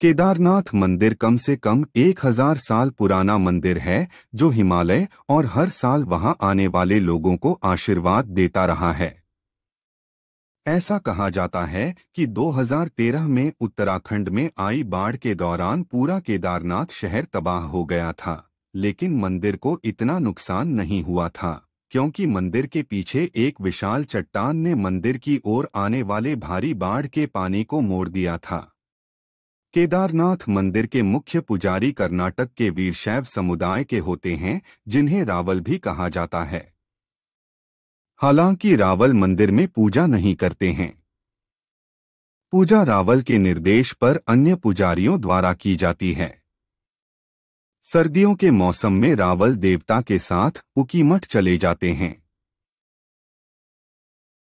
केदारनाथ मंदिर कम से कम एक हजार साल पुराना मंदिर है जो हिमालय और हर साल वहां आने वाले लोगों को आशीर्वाद देता रहा है ऐसा कहा जाता है कि 2013 में उत्तराखंड में आई बाढ़ के दौरान पूरा केदारनाथ शहर तबाह हो गया था लेकिन मंदिर को इतना नुकसान नहीं हुआ था क्योंकि मंदिर के पीछे एक विशाल चट्टान ने मंदिर की ओर आने वाले भारी बाढ़ के पानी को मोड़ दिया था केदारनाथ मंदिर के मुख्य पुजारी कर्नाटक के वीरशैव समुदाय के होते हैं जिन्हें रावल भी कहा जाता है हालांकि रावल मंदिर में पूजा नहीं करते हैं पूजा रावल के निर्देश पर अन्य पुजारियों द्वारा की जाती है सर्दियों के मौसम में रावल देवता के साथ उकीमठ चले जाते हैं